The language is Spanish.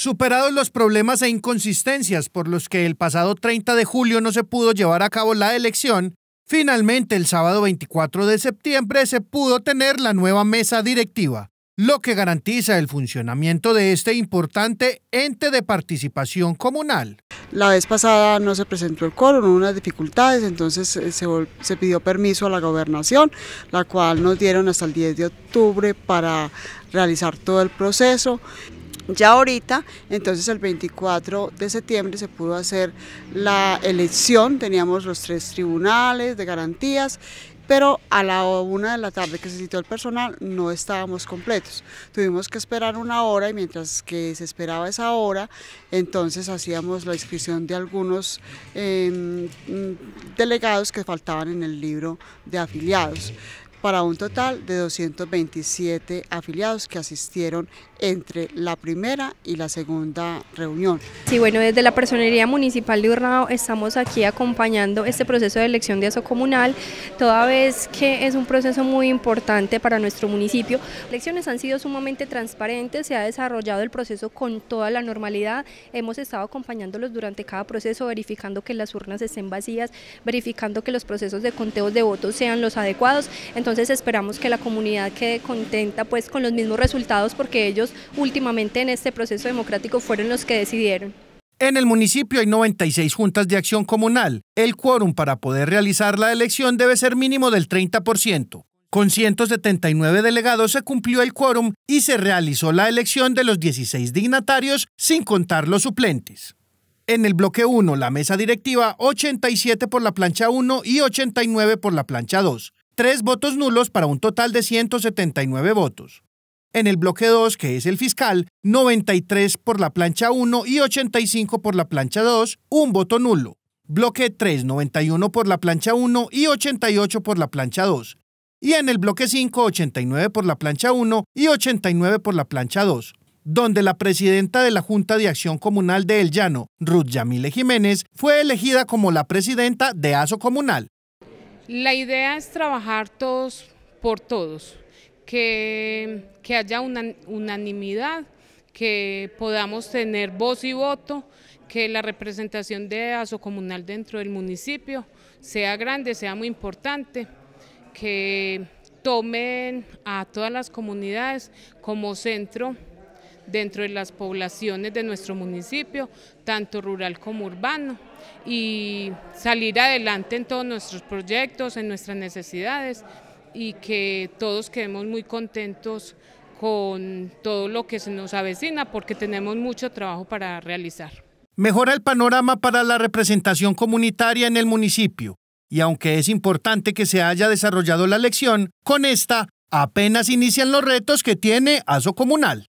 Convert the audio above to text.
Superados los problemas e inconsistencias por los que el pasado 30 de julio no se pudo llevar a cabo la elección, finalmente el sábado 24 de septiembre se pudo tener la nueva mesa directiva, lo que garantiza el funcionamiento de este importante ente de participación comunal. La vez pasada no se presentó el coro, hubo unas dificultades, entonces eh, se, se, pidió permiso a la gobernación, la cual nos dieron hasta el 10 de octubre para realizar todo el proceso. Ya ahorita, entonces el 24 de septiembre se pudo hacer la elección, teníamos los tres tribunales de garantías pero a la una de la tarde que se citó el personal no estábamos completos. Tuvimos que esperar una hora y mientras que se esperaba esa hora, entonces hacíamos la inscripción de algunos em, delegados que faltaban en el libro de afiliados para un total de 227 afiliados que asistieron entre la primera y la segunda reunión. Sí, bueno, desde la Personería Municipal de Urnao estamos aquí acompañando este proceso de elección de aso comunal, toda vez que es un proceso muy importante para nuestro municipio. Las elecciones han sido sumamente transparentes, se ha desarrollado el proceso con toda la normalidad, hemos estado acompañándolos durante cada proceso, verificando que las urnas estén vacías, verificando que los procesos de conteo de votos sean los adecuados entonces esperamos que la comunidad quede contenta pues con los mismos resultados porque ellos últimamente en este proceso democrático fueron los que decidieron. En el municipio hay 96 juntas de acción comunal. El quórum para poder realizar la elección debe ser mínimo del 30%. Con 179 delegados se cumplió el quórum y se realizó la elección de los 16 dignatarios sin contar los suplentes. En el bloque 1, la mesa directiva, 87 por la plancha 1 y 89 por la plancha 2 tres votos nulos para un total de 179 votos. En el bloque 2, que es el fiscal, 93 por la plancha 1 y 85 por la plancha 2, un voto nulo. Bloque 3, 91 por la plancha 1 y 88 por la plancha 2. Y en el bloque 5, 89 por la plancha 1 y 89 por la plancha 2, donde la presidenta de la Junta de Acción Comunal de El Llano, Ruth Yamile Jiménez, fue elegida como la presidenta de ASO Comunal, la idea es trabajar todos por todos, que, haya una unanimidad, que podamos tener voz y voto, que la representación de ASO comunal dentro del municipio sea grande, sea muy importante, que tomen a todas las comunidades como centro dentro de las poblaciones de nuestro municipio, tanto rural como urbano, y salir adelante en todos nuestros proyectos, en nuestras necesidades y que todos quedemos muy contentos con todo lo que se nos avecina porque tenemos mucho trabajo para realizar. Mejora el panorama para la representación comunitaria en el municipio y aunque es importante que se haya desarrollado la elección, con esta apenas inician los retos que tiene ASO Comunal.